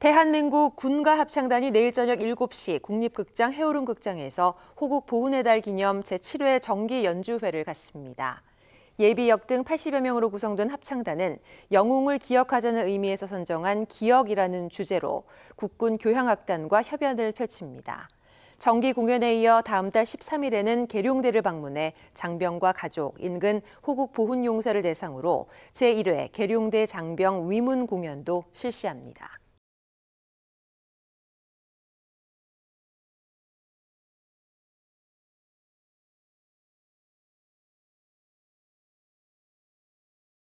대한민국 군가 합창단이 내일 저녁 7시 국립극장 해오름극장에서 호국 보훈의 달 기념 제7회 정기 연주회를 갖습니다. 예비역 등 80여 명으로 구성된 합창단은 영웅을 기억하자는 의미에서 선정한 기억이라는 주제로 국군 교향악단과 협연을 펼칩니다. 정기 공연에 이어 다음 달 13일에는 계룡대를 방문해 장병과 가족, 인근 호국 보훈 용사를 대상으로 제1회 계룡대 장병 위문 공연도 실시합니다.